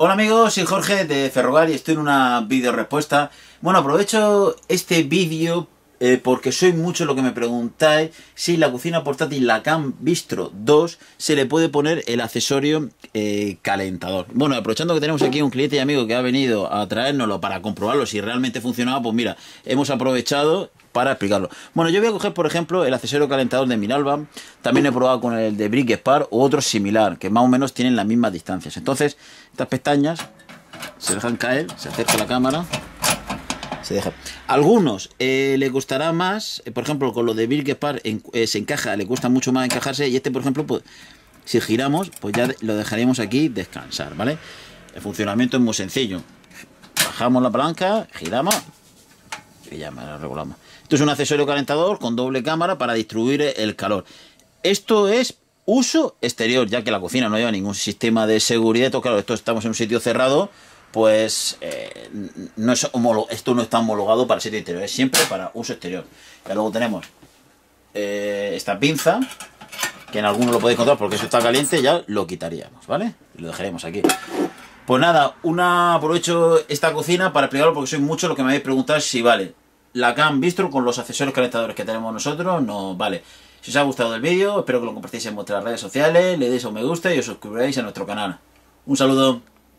Hola amigos, soy Jorge de Ferrogar y estoy en una video respuesta. Bueno, aprovecho este vídeo eh, porque soy mucho lo que me preguntáis si la cocina portátil, la Cam Bistro 2, se le puede poner el accesorio eh, calentador. Bueno, aprovechando que tenemos aquí un cliente y amigo que ha venido a traérnoslo para comprobarlo si realmente funcionaba, pues mira, hemos aprovechado para explicarlo. Bueno, yo voy a coger, por ejemplo, el accesorio calentador de Minalba. También he probado con el de Brick Spar u otro similar, que más o menos tienen las mismas distancias. Entonces, estas pestañas se dejan caer, se acerca la cámara. Algunos eh, le costará más, eh, por ejemplo, con lo de Bill Gepard eh, se encaja, le cuesta mucho más encajarse, y este, por ejemplo, pues, si giramos, pues ya lo dejaríamos aquí descansar, ¿vale? El funcionamiento es muy sencillo. Bajamos la palanca, giramos y ya me lo regulamos. Esto es un accesorio calentador con doble cámara para distribuir el calor. Esto es uso exterior, ya que la cocina no lleva ningún sistema de seguridad. Esto, claro, esto estamos en un sitio cerrado, pues eh, no es esto no está homologado para sitio interior, es siempre para uso exterior. Ya luego tenemos eh, esta pinza, que en alguno lo podéis encontrar porque eso está caliente, ya lo quitaríamos, ¿vale? Lo dejaremos aquí. Pues nada, una aprovecho esta cocina para explicarlo porque soy mucho lo que me habéis preguntado si vale. La Cam visto con los accesorios calentadores que tenemos nosotros, no vale. Si os ha gustado el vídeo, espero que lo compartáis en vuestras redes sociales, le deis un me gusta y os suscribáis a nuestro canal. Un saludo.